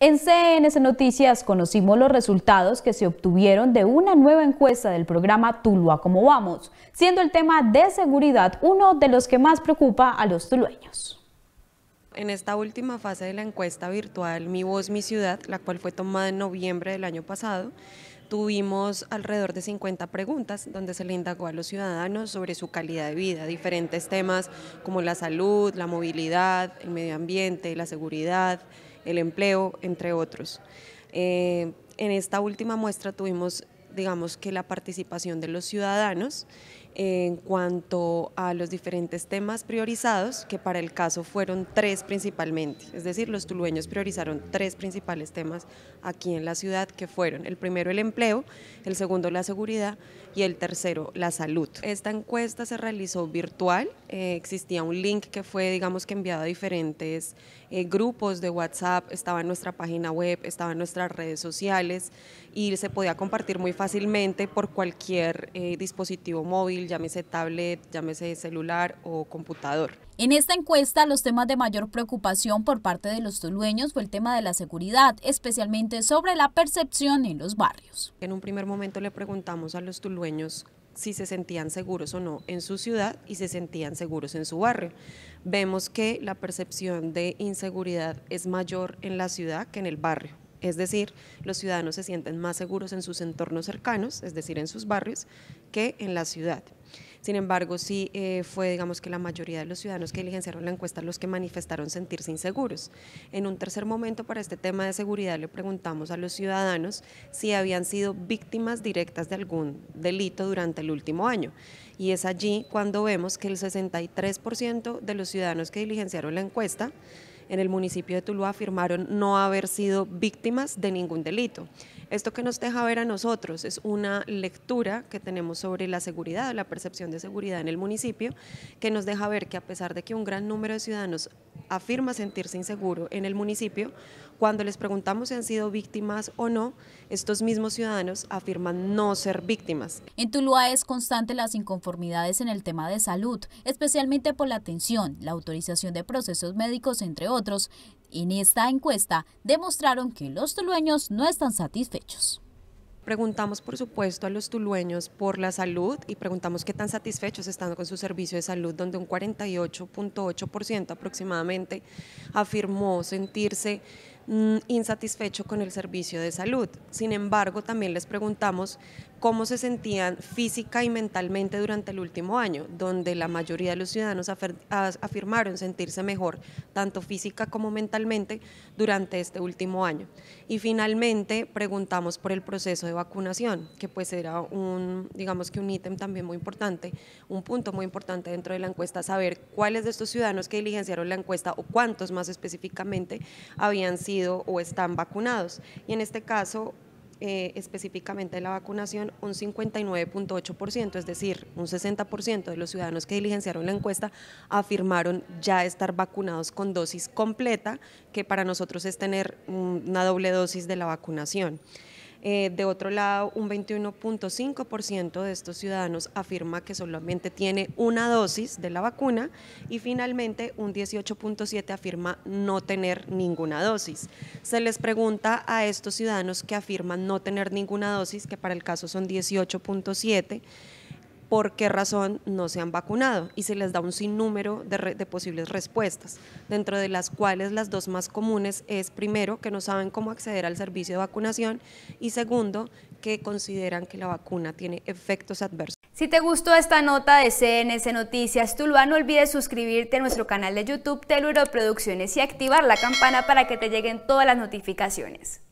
En CNS Noticias conocimos los resultados que se obtuvieron de una nueva encuesta del programa TULUA Como Vamos, siendo el tema de seguridad uno de los que más preocupa a los tulueños. En esta última fase de la encuesta virtual Mi Voz, Mi Ciudad, la cual fue tomada en noviembre del año pasado, tuvimos alrededor de 50 preguntas donde se le indagó a los ciudadanos sobre su calidad de vida, diferentes temas como la salud, la movilidad, el medio ambiente, la seguridad, el empleo, entre otros. Eh, en esta última muestra tuvimos, digamos que la participación de los ciudadanos en cuanto a los diferentes temas priorizados, que para el caso fueron tres principalmente. Es decir, los tulueños priorizaron tres principales temas aquí en la ciudad, que fueron el primero el empleo, el segundo la seguridad y el tercero la salud. Esta encuesta se realizó virtual, eh, existía un link que fue, digamos que enviado a diferentes eh, grupos de WhatsApp, estaba en nuestra página web, estaba en nuestras redes sociales y se podía compartir muy fácilmente por cualquier eh, dispositivo móvil llámese tablet, llámese celular o computador. En esta encuesta, los temas de mayor preocupación por parte de los tulueños fue el tema de la seguridad, especialmente sobre la percepción en los barrios. En un primer momento le preguntamos a los tulueños si se sentían seguros o no en su ciudad y se sentían seguros en su barrio. Vemos que la percepción de inseguridad es mayor en la ciudad que en el barrio. Es decir, los ciudadanos se sienten más seguros en sus entornos cercanos, es decir, en sus barrios, que en la ciudad. Sin embargo, sí eh, fue, digamos, que la mayoría de los ciudadanos que diligenciaron la encuesta los que manifestaron sentirse inseguros. En un tercer momento, para este tema de seguridad, le preguntamos a los ciudadanos si habían sido víctimas directas de algún delito durante el último año. Y es allí cuando vemos que el 63% de los ciudadanos que diligenciaron la encuesta en el municipio de Tuluá afirmaron no haber sido víctimas de ningún delito. Esto que nos deja ver a nosotros es una lectura que tenemos sobre la seguridad, la percepción de seguridad en el municipio, que nos deja ver que a pesar de que un gran número de ciudadanos afirma sentirse inseguro en el municipio, cuando les preguntamos si han sido víctimas o no, estos mismos ciudadanos afirman no ser víctimas. En Tuluá es constante las inconformidades en el tema de salud, especialmente por la atención, la autorización de procesos médicos, entre otros. En esta encuesta demostraron que los tulueños no están satisfechos. Preguntamos, por supuesto, a los tulueños por la salud y preguntamos qué tan satisfechos están con su servicio de salud, donde un 48.8% aproximadamente afirmó sentirse mm, insatisfecho con el servicio de salud. Sin embargo, también les preguntamos cómo se sentían física y mentalmente durante el último año, donde la mayoría de los ciudadanos afirmaron sentirse mejor, tanto física como mentalmente, durante este último año. Y finalmente preguntamos por el proceso de vacunación, que pues era un, digamos que un ítem también muy importante, un punto muy importante dentro de la encuesta, saber cuáles de estos ciudadanos que diligenciaron la encuesta o cuántos más específicamente habían sido o están vacunados. Y en este caso, eh, específicamente de la vacunación un 59.8%, es decir, un 60% de los ciudadanos que diligenciaron la encuesta afirmaron ya estar vacunados con dosis completa, que para nosotros es tener una doble dosis de la vacunación. Eh, de otro lado, un 21.5% de estos ciudadanos afirma que solamente tiene una dosis de la vacuna y finalmente un 18.7% afirma no tener ninguna dosis. Se les pregunta a estos ciudadanos que afirman no tener ninguna dosis, que para el caso son 18.7%, por qué razón no se han vacunado y se les da un sinnúmero de, de, posibles respuestas, dentro de las cuales las dos más comunes es primero que no saben cómo acceder al servicio de vacunación y segundo que consideran que la vacuna tiene efectos adversos. Si te gustó esta nota de CNS Noticias Tuluá, no olvides suscribirte a nuestro canal de YouTube Teluro Producciones y activar la campana para que te lleguen todas las notificaciones.